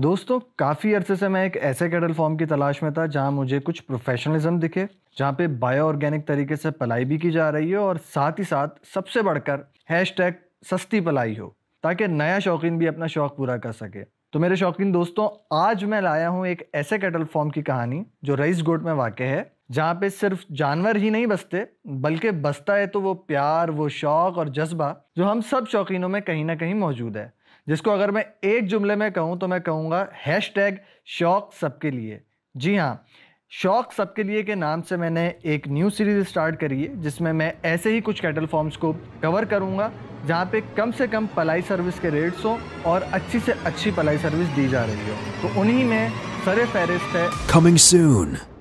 दोस्तों काफ़ी अरसे से मैं एक ऐसे कैटल फॉर्म की तलाश में था जहां मुझे कुछ प्रोफेशनलिज्म दिखे जहां पे बायो ऑर्गेनिक तरीके से पलाई भी की जा रही हो और साथ ही साथ सबसे बढ़कर हैश सस्ती पलाई हो ताकि नया शौकीन भी अपना शौक पूरा कर सके तो मेरे शौकीन दोस्तों आज मैं लाया हूँ एक ऐसे कैटल फॉर्म की कहानी जो रईस गोट में वाक़ है जहाँ पे सिर्फ जानवर ही नहीं बसते बल्कि बसता है तो वो प्यार वो शौक़ और जज्बा जो हम सब शौकीनों में कहीं ना कहीं मौजूद है जिसको अगर मैं एक जुमले में कहूँ तो मैं कहूँगा हैश टैग शौक सबके लिए जी हाँ शौक सबके लिए के नाम से मैंने एक न्यू सीरीज़ स्टार्ट करी है जिसमें मैं ऐसे ही कुछ कैटल फॉर्म्स को कवर करूँगा जहाँ पे कम से कम पलाई सर्विस के रेट्स हो और अच्छी से अच्छी पलाई सर्विस दी जा रही हो तो उन्हीं में सरे फहरिस्त है कमिंग सून